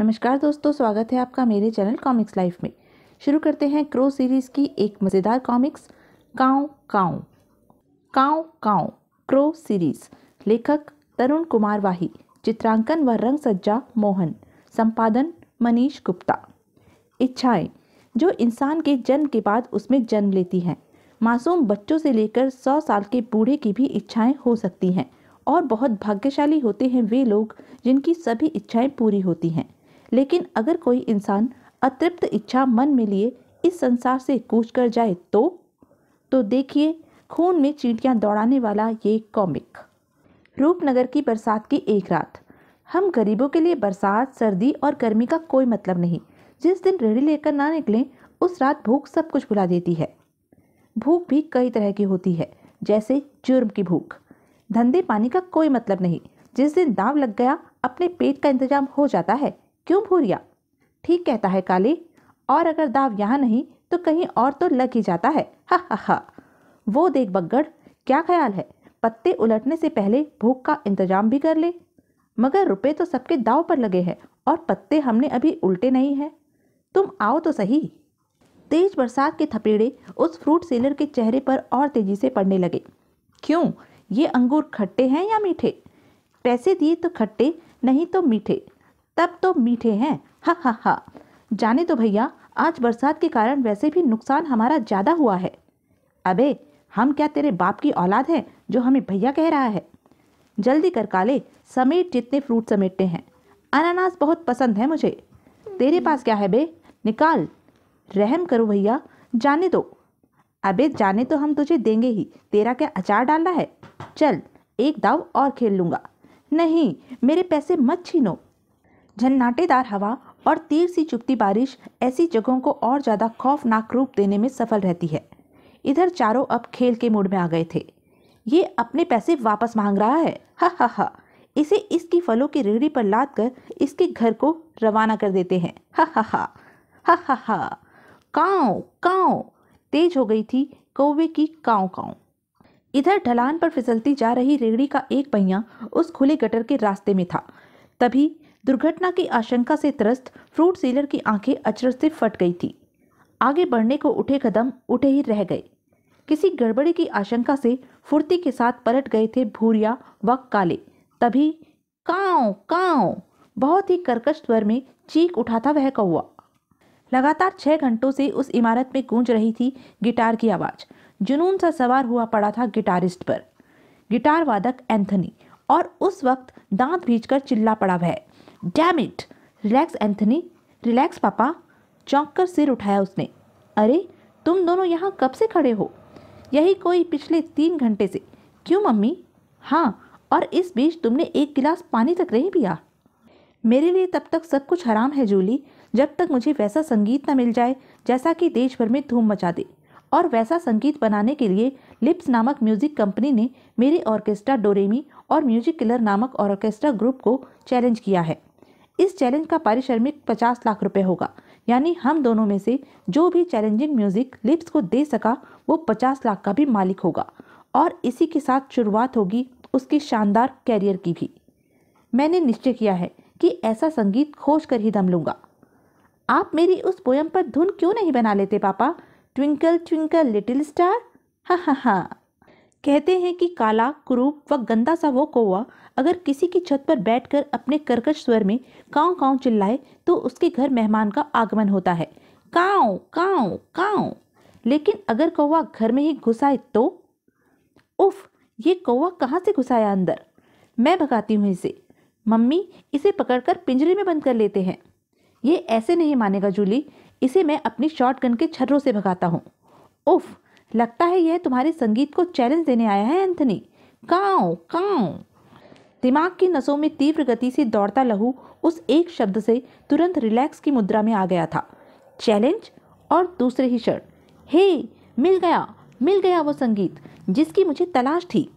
नमस्कार दोस्तों स्वागत है आपका मेरे चैनल कॉमिक्स लाइफ में शुरू करते हैं क्रो सीरीज़ की एक मज़ेदार comics cow cow cow cow crow series लेखक तरुण कुमार वाही चित्रांकन व रंग सज्जा मोहन संपादन मनीष गुप्ता इच्छाएं जो इंसान के जन्म के बाद उसमें जन्म लेती हैं मासूम बच्चों से लेकर सौ साल के बूढ़े की भी इच्छाएं हो सकती हैं और बहुत भाग्यशाली होते हैं वे लोग जिनकी सभी इच्छाएं पूरी होती हैं लेकिन अगर कोई इंसान अतृप्त इच्छा मन में लिए इस संसार से कूच कर जाए तो तो देखिए खून में चींटियां दौड़ाने वाला ये कॉमिक रूपनगर की बरसात की एक रात हम गरीबों के लिए बरसात सर्दी और गर्मी का कोई मतलब नहीं जिस दिन रेहड़ी लेकर ना निकलें उस रात भूख सब कुछ भुला देती है भूख भी कई तरह की होती है जैसे जुर्म की भूख धंधे पानी का कोई मतलब नहीं जिस दिन दाव लग गया अपने पेट का इंतजाम हो जाता है क्यों भूरिया ठीक कहता है काली और अगर दाव यहाँ नहीं तो कहीं और तो लग ही जाता है हा हा हा वो देख बग्गड़ क्या ख्याल है पत्ते उलटने से पहले भूख का इंतजाम भी कर ले मगर रुपए तो सबके दाव पर लगे हैं और पत्ते हमने अभी उल्टे नहीं हैं तुम आओ तो सही तेज बरसात के थपेड़े उस फ्रूट सेलर के चेहरे पर और तेजी से पड़ने लगे क्यों ये अंगूर खट्टे हैं या मीठे पैसे दिए तो खट्टे नहीं तो मीठे तब तो मीठे हैं हा हा हा जाने तो भैया आज बरसात के कारण वैसे भी नुकसान हमारा ज़्यादा हुआ है अबे हम क्या तेरे बाप की औलाद हैं जो हमें भैया कह रहा है जल्दी कर काले समेट जितने फ्रूट समेटते हैं अनानास बहुत पसंद है मुझे तेरे पास क्या है बे निकाल रहम करो भैया जाने दो अबे जाने तो हम तुझे देंगे ही तेरा क्या अचार डालना है चल एक दाव और खेल लूँगा नहीं मेरे पैसे मत छीनो झन्नाटेदार हवा और तीर सी चुपती बारिश ऐसी जगहों को और ज़्यादा खौफनाक रूप देने में सफल रहती है इधर चारों अब खेल के मूड में आ गए थे ये अपने पैसे वापस मांग रहा है हा हा हा इसे इसकी फलों की रेहड़ी पर लाद कर इसके घर को रवाना कर देते हैं हा हा हा हा हा हा तेज हो गई थी कौवे की काँव काँव इधर ढलान पर फिसलती जा रही रेहड़ी का एक पहिया उस खुले गटर के रास्ते में था तभी दुर्घटना की आशंका से त्रस्त फ्रूट सीलर की आंखें अचरज से फट गई थी आगे बढ़ने को उठे कदम उठे ही रह गए किसी गड़बड़ी की आशंका से फुर्ती के साथ पलट गए थे भूरिया व काले तभी काओ काओ बहुत ही कर्कश स्वर में चीख उठा था वह कौआ लगातार छह घंटों से उस इमारत में गूंज रही थी गिटार की आवाज़ जुनून सा सवार हुआ पड़ा था गिटारिस्ट पर गिटार वादक एंथनी और उस वक्त दांत भीज चिल्ला पड़ा वह damn it relax Anthony relax पापा चौंक कर सिर उठाया उसने अरे तुम दोनों यहाँ कब से खड़े हो यही कोई पिछले तीन घंटे से क्यों मम्मी हाँ और इस बीच तुमने एक गिलास पानी तक नहीं पिया मेरे लिए तब तक सब कुछ हराम है जूली जब तक मुझे वैसा संगीत ना मिल जाए जैसा कि देश भर में धूम मचा दे और वैसा संगीत बनाने के लिए लिप्स नामक म्यूजिक कंपनी ने मेरे ऑर्केस्ट्रा डोरेमी और म्यूजिक किलर नामक ऑर्केस्ट्रा ग्रुप को चैलेंज किया है इस चैलेंज का पारिश्रमिक पचास लाख रुपये होगा यानी हम दोनों में से जो भी चैलेंजिंग म्यूजिक लिप्स को दे सका वो पचास लाख का भी मालिक होगा और इसी के साथ शुरुआत होगी उसके शानदार कैरियर की भी मैंने निश्चय किया है कि ऐसा संगीत खोज कर ही दम लूँगा आप मेरी उस पोयम पर धुन क्यों नहीं बना लेते पापा ट्विंकल ट्विंकल लिटिल स्टार हाँ हाँ हाँ कहते हैं कि काला क्रूप व गंदा सा वो कौआ अगर किसी की छत पर बैठकर अपने कर्कश स्वर में काँव काँव चिल्लाए तो उसके घर मेहमान का आगमन होता है काँव काँव काँव लेकिन अगर कौवा घर में ही घुसाए तो उफ ये कौवा कहाँ से घुसाया अंदर मैं भगाती हूँ इसे मम्मी इसे पकड़कर पिंजरे में बंद कर लेते हैं ये ऐसे नहीं मानेगा जूली इसे मैं अपनी शॉटगन के छर्रों से भगाता हूँ उफ़ लगता है यह तुम्हारे संगीत को चैलेंज देने आया है एंथनी काओ काओ दिमाग की नसों में तीव्र गति से दौड़ता लहू उस एक शब्द से तुरंत रिलैक्स की मुद्रा में आ गया था चैलेंज और दूसरे ही क्षण हे मिल गया मिल गया वो संगीत जिसकी मुझे तलाश थी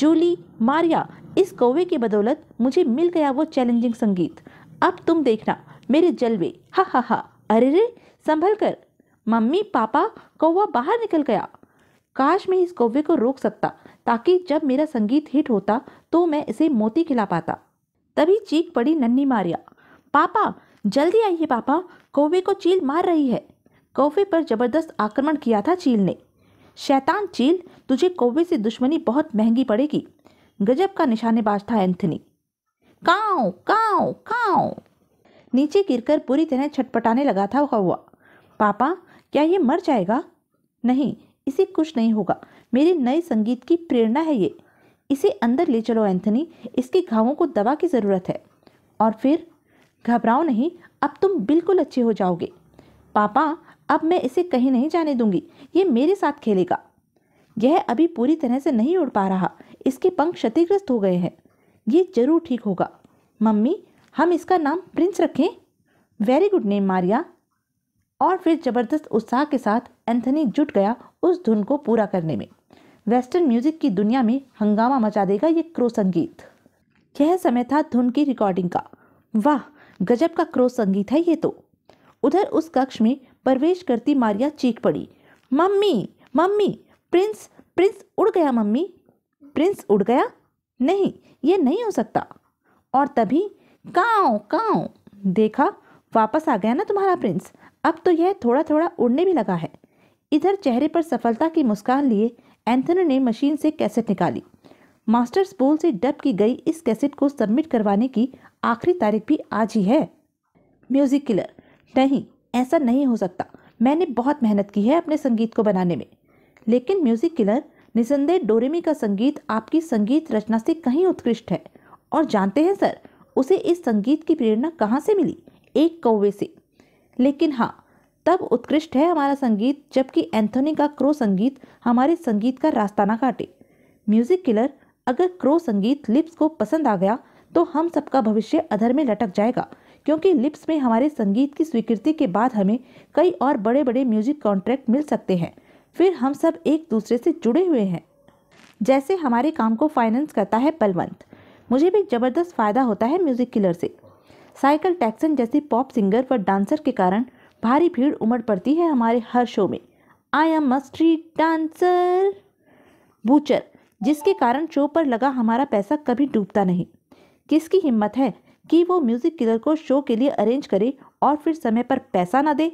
जूली मारिया इस कौवे की बदौलत मुझे मिल गया वो चैलेंजिंग संगीत अब तुम देखना मेरे जलवे हा हा हा अरे रे संभल कर मम्मी पापा कौवा बाहर निकल गया काश मैं इस कौवे को रोक सकता ताकि जब मेरा संगीत हिट होता तो मैं इसे मोती खिला पाता तभी चीख पड़ी नन्नी मारिया पापा जल्दी आइए पापा कौवे को चील मार रही है कौवे पर जबरदस्त आक्रमण किया था चील ने शैतान चील तुझे कौवे से दुश्मनी बहुत महंगी पड़ेगी गजब का निशानेबाज था एंथनी काओ काओ काओ नीचे गिरकर पूरी तरह छटपटाने लगा था कौवा पापा क्या ये मर जाएगा नहीं इसे कुछ नहीं होगा मेरे नए संगीत की प्रेरणा है ये इसे अंदर ले चलो एंथनी इसके घावों को दवा की ज़रूरत है और फिर घबराओ नहीं अब तुम बिल्कुल अच्छे हो जाओगे पापा अब मैं इसे कहीं नहीं जाने दूंगी ये मेरे साथ खेलेगा यह अभी पूरी तरह से नहीं उड़ पा रहा इसके पंख क्षतिग्रस्त हो गए हैं ये जरूर ठीक होगा मम्मी हम इसका नाम प्रिंस रखें वेरी गुड नेम मारिया और फिर ज़बरदस्त उत्साह के साथ एंथनी जुट गया उस धुन को पूरा करने में वेस्टर्न म्यूजिक की दुनिया में हंगामा मचा देगा ये क्रो संगीत यह समय था धुन की रिकॉर्डिंग का वाह गजब का क्रो संगीत है ये तो उधर उस कक्ष में प्रवेश करती मारिया चीख पड़ी मम्मी मम्मी प्रिंस प्रिंस उड़ गया मम्मी प्रिंस उड़ गया नहीं ये नहीं हो सकता और तभी काओ काओ देखा वापस आ गया ना तुम्हारा प्रिंस अब तो यह थोड़ा थोड़ा उड़ने भी लगा है इधर चेहरे पर सफलता की मुस्कान लिए एंथनी ने मशीन से कैसेट निकाली मास्टर स्पूल से डब की गई इस कैसेट को सबमिट करवाने की आखिरी तारीख भी आज ही है म्यूज़िक किलर नहीं ऐसा नहीं हो सकता मैंने बहुत मेहनत की है अपने संगीत को बनाने में लेकिन म्यूज़िक किलर निसंदेह डोरेमी का संगीत आपकी संगीत रचना से कहीं उत्कृष्ट है और जानते हैं सर उसे इस संगीत की प्रेरणा कहाँ से मिली एक कौवे से लेकिन हाँ तब उत्कृष्ट है हमारा संगीत जबकि एंथोनी का क्रो संगीत हमारे संगीत का रास्ता ना काटे म्यूजिक किलर अगर क्रो संगीत लिप्स को पसंद आ गया तो हम सबका भविष्य अधर में लटक जाएगा क्योंकि लिप्स में हमारे संगीत की स्वीकृति के बाद हमें कई और बड़े बड़े म्यूजिक कॉन्ट्रैक्ट मिल सकते हैं फिर हम सब एक दूसरे से जुड़े हुए हैं जैसे हमारे काम को फाइनेंस करता है बलवंत मुझे भी ज़बरदस्त फ़ायदा होता है म्यूज़िक किलर से साइकिल टैक्सन जैसी पॉप सिंगर व डांसर के कारण भारी भीड़ उमड़ पड़ती है हमारे हर शो में I am a street dancer बूचर जिसके कारण शो पर लगा हमारा पैसा कभी डूबता नहीं किसकी हिम्मत है कि वो म्यूज़िक किलर को शो के लिए अरेंज करे और फिर समय पर पैसा ना दे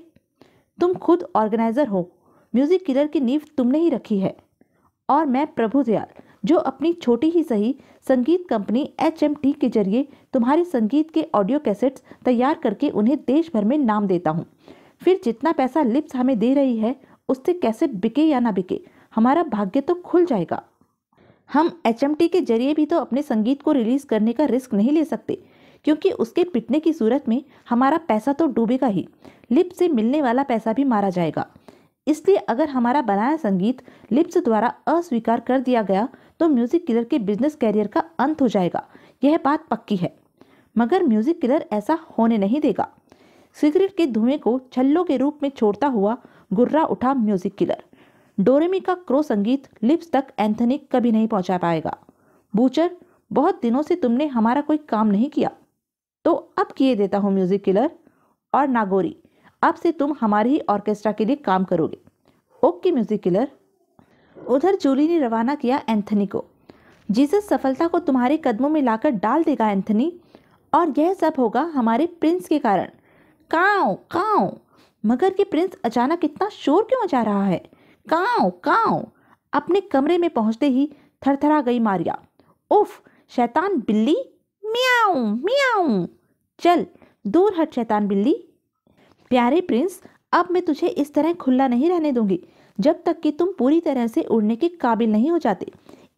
तुम खुद ऑर्गेनाइज़र हो म्यूज़िक किलर की नींव तुमने ही रखी है और मैं प्रभु दयाल जो अपनी छोटी ही सही संगीत कंपनी एच के जरिए तुम्हारे संगीत के ऑडियो कैसेट्स तैयार करके उन्हें देश भर में नाम देता हूँ फिर जितना पैसा लिप्स हमें दे रही है उससे कैसेट बिके या ना बिके हमारा भाग्य तो खुल जाएगा हम एच के जरिए भी तो अपने संगीत को रिलीज करने का रिस्क नहीं ले सकते क्योंकि उसके पिटने की सूरत में हमारा पैसा तो डूबेगा ही लिप से मिलने वाला पैसा भी मारा जाएगा इसलिए अगर हमारा बनाया संगीत लिप्स द्वारा अस्वीकार कर दिया गया तो म्यूजिक किलर के बिजनेस कैरियर का अंत हो जाएगा यह बात पक्की है मगर म्यूजिक किलर ऐसा होने नहीं देगा सिगरेट के धुएं को छल्लों के रूप में छोड़ता हुआ गुर्रा उठा म्यूजिक किलर डोरेमी का क्रो संगीत लिप्स तक एंथनी कभी नहीं पहुंचा पाएगा बूचर बहुत दिनों से तुमने हमारा कोई काम नहीं किया तो अब किए देता हूँ म्यूजिक किलर और नागोरी अब से तुम हमारे ही ऑर्केस्ट्रा के लिए काम करोगे ओके म्यूजिक किलर उधर जूली ने रवाना किया एंथनी को जीसस सफलता को तुम्हारे कदमों में लाकर डाल देगा एंथनी और यह सब होगा हमारे प्रिंस के कारण काओ काओ मगर ये प्रिंस अचानक इतना शोर क्यों मचा रहा है काओ काओ अपने कमरे में पहुंचते ही थरथरा गई मारिया उफ शैतान बिल्ली मियाऊ मियाऊ चल दूर हट शैतान बिल्ली प्यारे प्रिंस अब मैं तुझे इस तरह खुला नहीं रहने दूंगी जब तक कि तुम पूरी तरह से उड़ने के काबिल नहीं हो जाते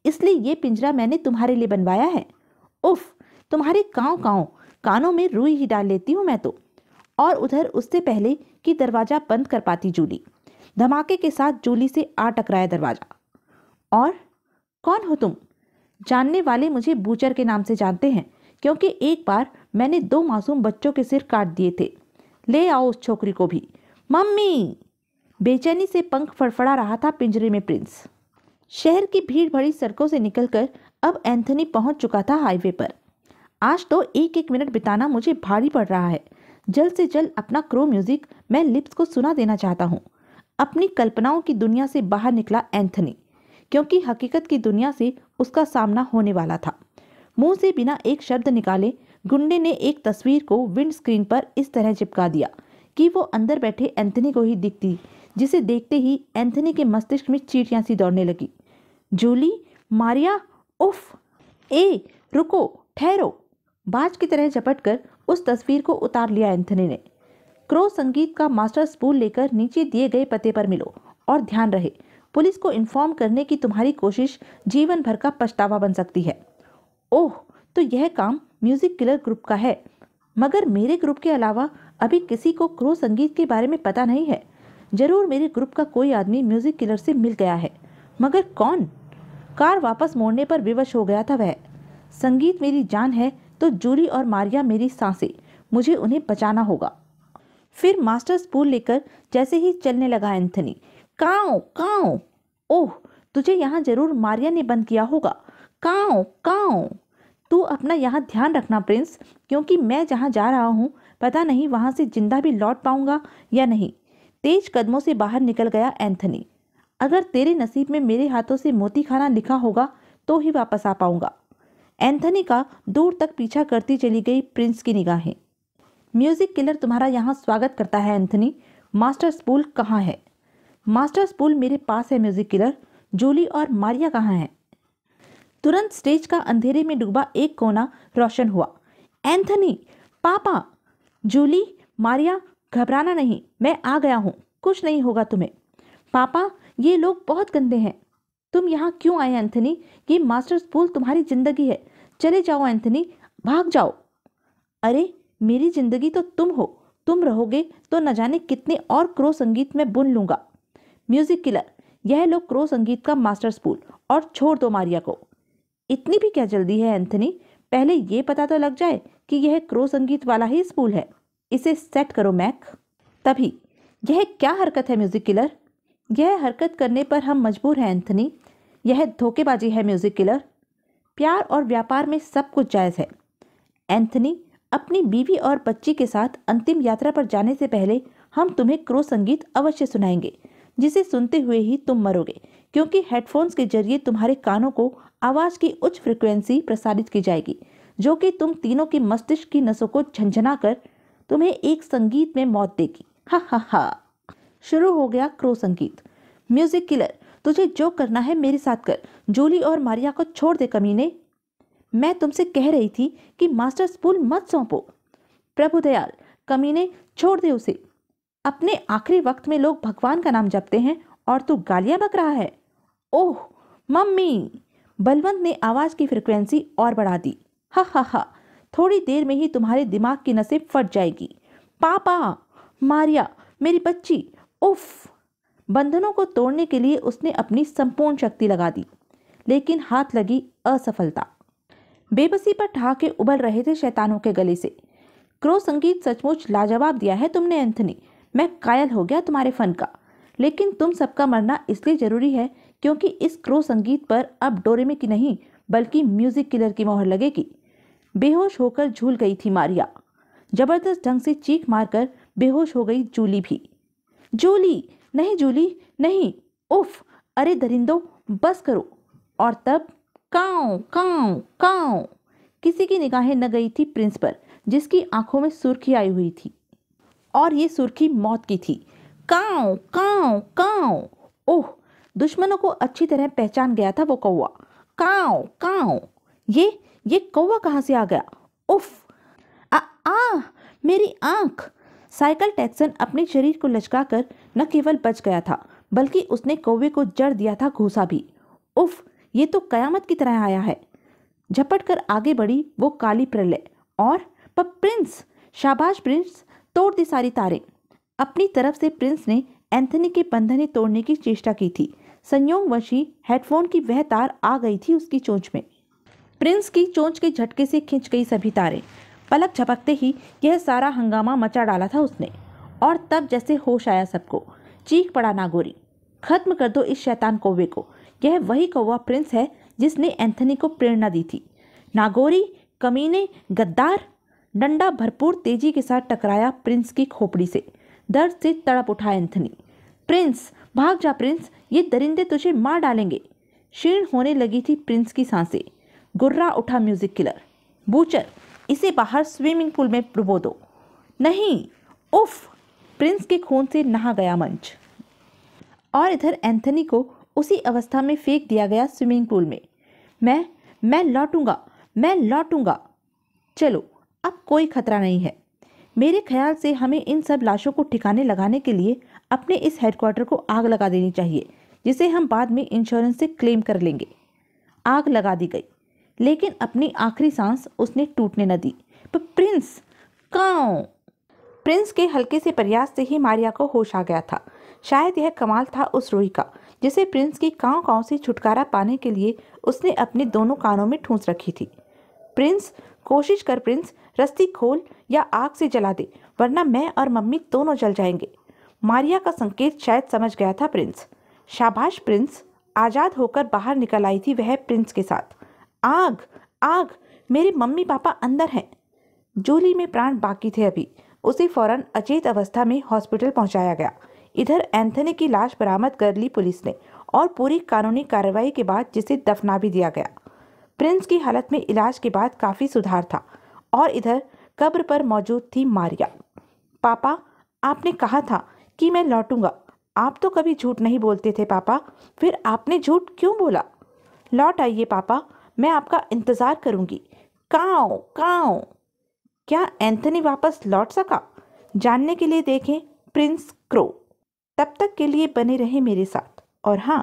इसलिए ये पिंजरा मैंने तुम्हारे लिए बनवाया है उफ तुम्हारे काँव काँव कानों में रुई ही डाल लेती हूँ मैं तो और उधर उससे पहले कि दरवाज़ा बंद कर पाती जूली धमाके के साथ जूली से आ टकराया दरवाज़ा और कौन हो तुम जानने वाले मुझे बूचर के नाम से जानते हैं क्योंकि एक बार मैंने दो मासूम बच्चों के सिर काट दिए थे ले आओ उस छोकरी को भी मम्मी बेचैनी से पंख फड़फड़ा रहा था पिंजरे में प्रिंस शहर की भीड़ भरी सड़कों से निकलकर अब एंथनी पहुंच चुका था हाईवे पर आज तो एक एक मिनट बिताना मुझे भारी पड़ रहा है जल्द से जल्द अपना क्रो म्यूजिक मैं लिप्स को सुना देना चाहता हूँ अपनी कल्पनाओं की दुनिया से बाहर निकला एंथनी क्योंकि हकीकत की दुनिया से उसका सामना होने वाला था मुंह से बिना एक शब्द निकाले गुंडे ने एक तस्वीर को विंड स्क्रीन पर इस तरह चिपका दिया कि वो अंदर बैठे एंथनी को ही दिखती जिसे देखते ही एंथनी के मस्तिष्क में चीटियाँ सी दौड़ने लगी जूली मारिया उफ ए रुको ठहरो बाज की तरह झपट कर उस तस्वीर को उतार लिया एंथनी ने क्रो संगीत का मास्टर स्पूल लेकर नीचे दिए गए पते पर मिलो और ध्यान रहे पुलिस को इन्फॉर्म करने की तुम्हारी कोशिश जीवन भर का पछतावा बन सकती है ओह तो यह काम म्यूजिक किलर ग्रुप का है मगर मेरे ग्रुप के अलावा अभी किसी को क्रो संगीत के बारे में पता नहीं है जरूर मेरे ग्रुप का कोई आदमी म्यूजिक किलर से मिल गया है मगर कौन कार वापस मोड़ने पर विवश हो गया था वह संगीत मेरी जान है तो जूरी और मारिया मेरी सांसें मुझे उन्हें बचाना होगा फिर मास्टर स्पूल लेकर जैसे ही चलने लगा एंथनी काओ काओ ओह तुझे यहाँ जरूर मारिया ने बंद किया होगा काओ काओ तू अपना यहाँ ध्यान रखना प्रिंस क्योंकि मैं जहाँ जा रहा हूँ पता नहीं वहाँ से जिंदा भी लौट पाऊँगा या नहीं तेज कदमों से बाहर निकल गया एंथनी अगर तेरे नसीब में मेरे हाथों से मोती खाना लिखा होगा तो ही वापस आ पाऊँगा एंथनी का दूर तक पीछा करती चली गई प्रिंस की निगाहें म्यूज़िक किलर तुम्हारा यहाँ स्वागत करता है एंथनी मास्टर स्पूल कहाँ है मास्टर स्पूल मेरे पास है म्यूज़िक किलर जूली और मारिया कहाँ हैं तुरंत स्टेज का अंधेरे में डूबा एक कोना रोशन हुआ एंथनी पापा जूली मारिया घबराना नहीं मैं आ गया हूँ कुछ नहीं होगा तुम्हें पापा ये लोग बहुत गंदे हैं तुम यहाँ क्यों आए एंथनी ये मास्टर स्कूल तुम्हारी ज़िंदगी है चले जाओ एंथनी भाग जाओ अरे मेरी ज़िंदगी तो तुम हो तुम रहोगे तो न जाने कितने और क्रो संगीत में बुन लूंगा म्यूज़िक किलर यह लोग क्रो संगीत का मास्टर स्कूल और छोड़ दो मारिया को इतनी भी क्या जल्दी है एंथनी पहले ये पता तो लग जाए कि यह क्रो संगीत वाला ही स्कूल है इसे सेट करो मैक तभी यह क्या हरकत है म्यूज़िक किलर यह हरकत करने पर हम मजबूर हैं एंथनी यह धोखेबाजी है म्यूज़िक किलर प्यार और व्यापार में सब कुछ जायज़ है एंथनी अपनी बीवी और बच्ची के साथ अंतिम यात्रा पर जाने से पहले हम तुम्हें क्रो संगीत अवश्य सुनाएंगे जिसे सुनते हुए ही तुम मरोगे क्योंकि हेडफोन्स के जरिए तुम्हारे कानों को आवाज़ की उच्च फ्रिक्वेंसी प्रसारित की जाएगी जो कि तुम तीनों के मस्तिष्क की नसों को झंझना कर तुम्हें एक संगीत में मौत देगी हा हा हा शुरू हो गया क्रो संगीत म्यूजिक किलर तुझे जो करना है मेरे साथ कर जूली और मारिया को छोड़ दे कमीने मैं तुमसे कह रही थी कि मास्टर स्पूल मत सौंपो प्रभु दयाल कमीने छोड़ दे उसे अपने आखिरी वक्त में लोग भगवान का नाम जपते हैं और तू गालियां बक रहा है ओह मम्मी बलवंत ने आवाज़ की फ्रिक्वेंसी और बढ़ा दी हा हा हा थोड़ी देर में ही तुम्हारे दिमाग की नसें फट जाएगी पापा मारिया मेरी बच्ची उफ बंधनों को तोड़ने के लिए उसने अपनी संपूर्ण शक्ति लगा दी लेकिन हाथ लगी असफलता बेबसी पर ठहाके उबल रहे थे शैतानों के गले से क्रो संगीत सचमुच लाजवाब दिया है तुमने एंथनी मैं कायल हो गया तुम्हारे फन का लेकिन तुम सबका मरना इसलिए ज़रूरी है क्योंकि इस क्रो संगीत पर अब डोरेमे की नहीं बल्कि म्यूज़िक किलर की मोहर लगेगी बेहोश होकर झूल गई थी मारिया जबरदस्त ढंग से चीख मारकर बेहोश हो गई जूली भी जूली नहीं जूली नहीं उफ अरे दरिंदो बस करो और तब काओ काओ काओ किसी की निगाहें न गई थी प्रिंस पर जिसकी आंखों में सुर्खी आई हुई थी और ये सुर्खी मौत की थी काव काव काव ओह दुश्मनों को अच्छी तरह पहचान गया था वो कौआ काव काव ये ये कौआ कहाँ से आ गया उफ आ, आ मेरी आंख साइकिल टैक्सन अपने शरीर को लचकाकर न केवल बच गया था बल्कि उसने कौवे को जड़ दिया था घूसा भी उफ ये तो कयामत की तरह आया है झपट कर आगे बढ़ी वो काली प्रलय और पर प्रिंस शाबाश प्रिंस तोड़ दी सारी तारें अपनी तरफ से प्रिंस ने एंथनी के बंधने तोड़ने की चेष्टा की थी संयोगवशी हेडफोन की वह तार आ गई थी उसकी चोंच में प्रिंस की चोंच के झटके से खिंच गई सभी तारें पलक झपकते ही यह सारा हंगामा मचा डाला था उसने और तब जैसे होश आया सबको चीख पड़ा नागोरी खत्म कर दो इस शैतान कौवे को यह वही कौवा प्रिंस है जिसने एंथनी को प्रेरणा दी थी नागोरी कमीने गद्दार डंडा भरपूर तेजी के साथ टकराया प्रिंस की खोपड़ी से दर्द से तड़प उठा एंथनी प्रिंस भाग जा प्रिंस ये दरिंदे तुझे मार डालेंगे क्षीण होने लगी थी प्रिंस की सांसें गुर्रा उठा म्यूजिक किलर बूचर इसे बाहर स्विमिंग पूल में डुबो दो नहीं उफ प्रिंस के खून से नहा गया मंच और इधर एंथनी को उसी अवस्था में फेंक दिया गया स्विमिंग पूल में मैं मैं लौटूंगा मैं लौटूंगा चलो अब कोई खतरा नहीं है मेरे ख्याल से हमें इन सब लाशों को ठिकाने लगाने के लिए अपने इस हेडक्वार्टर को आग लगा देनी चाहिए जिसे हम बाद में इंश्योरेंस से क्लेम कर लेंगे आग लगा दी गई लेकिन अपनी आखिरी सांस उसने टूटने न दी पर प्रिंस काओ प्रिंस के हल्के से प्रयास से ही मारिया को होश आ गया था शायद यह कमाल था उस रोही का जिसे प्रिंस की काँव काँव से छुटकारा पाने के लिए उसने अपने दोनों कानों में ठूंस रखी थी प्रिंस कोशिश कर प्रिंस रस्ती खोल या आग से जला दे वरना मैं और मम्मी दोनों जल जाएंगे मारिया का संकेत शायद समझ गया था प्रिंस शाबाश प्रिंस आज़ाद होकर बाहर निकल आई थी वह प्रिंस के साथ आग आग मेरे मम्मी पापा अंदर हैं जूली में प्राण बाकी थे अभी उसे फौरन अचेत अवस्था में हॉस्पिटल पहुंचाया गया इधर एंथनी की लाश बरामद कर ली पुलिस ने और पूरी कानूनी कार्रवाई के बाद जिसे दफना भी दिया गया प्रिंस की हालत में इलाज के बाद काफ़ी सुधार था और इधर कब्र पर मौजूद थी मारिया पापा आपने कहा था कि मैं लौटूंगा आप तो कभी झूठ नहीं बोलते थे पापा फिर आपने झूठ क्यों बोला लौट आइए पापा मैं आपका इंतज़ार करूंगी काओ काओ क्या एंथनी वापस लौट सका जानने के लिए देखें प्रिंस क्रो तब तक के लिए बने रहे मेरे साथ और हाँ